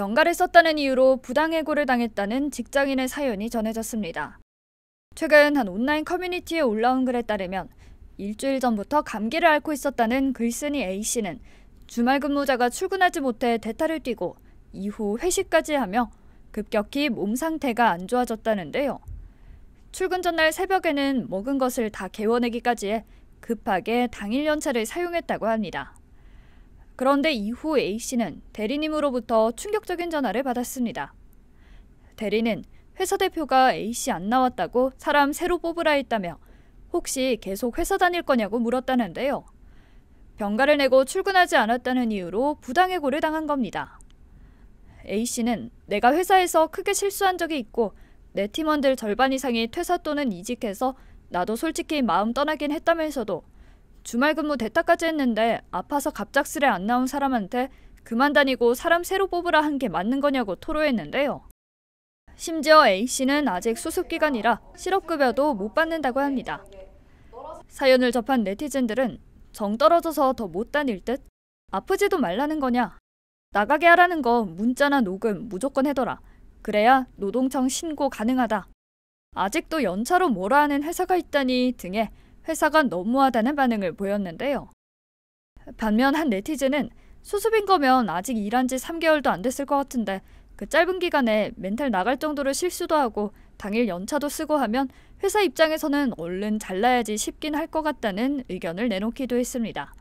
병가를 썼다는 이유로 부당해고를 당했다는 직장인의 사연이 전해졌습니다. 최근 한 온라인 커뮤니티에 올라온 글에 따르면 일주일 전부터 감기를 앓고 있었다는 글쓴이 A씨는 주말 근무자가 출근하지 못해 대타를 뛰고 이후 회식까지 하며 급격히 몸 상태가 안 좋아졌다는데요. 출근 전날 새벽에는 먹은 것을 다 개워내기까지 해 급하게 당일 연차를 사용했다고 합니다. 그런데 이후 A씨는 대리님으로부터 충격적인 전화를 받았습니다. 대리는 회사 대표가 A씨 안 나왔다고 사람 새로 뽑으라 했다며 혹시 계속 회사 다닐 거냐고 물었다는데요. 병가를 내고 출근하지 않았다는 이유로 부당해고를 당한 겁니다. A씨는 내가 회사에서 크게 실수한 적이 있고 내 팀원들 절반 이상이 퇴사 또는 이직해서 나도 솔직히 마음 떠나긴 했다면서도 주말 근무 대타까지 했는데 아파서 갑작스레 안 나온 사람한테 그만 다니고 사람 새로 뽑으라 한 게 맞는 거냐고 토로했는데요. 심지어 A씨는 아직 수습기간이라 실업급여도 못 받는다고 합니다. 사연을 접한 네티즌들은 정 떨어져서 더 못 다닐 듯 아프지도 말라는 거냐 나가게 하라는 거 문자나 녹음 무조건 해더라 그래야 노동청 신고 가능하다 아직도 연차로 뭐라 하는 회사가 있다니 등의 회사가 너무하다는 반응을 보였는데요. 반면 한 네티즌은 수습인 거면 아직 일한 지 3개월도 안 됐을 것 같은데 그 짧은 기간에 멘탈 나갈 정도로 실수도 하고 당일 연차도 쓰고 하면 회사 입장에서는 얼른 잘라야지 싶긴 할 것 같다는 의견을 내놓기도 했습니다.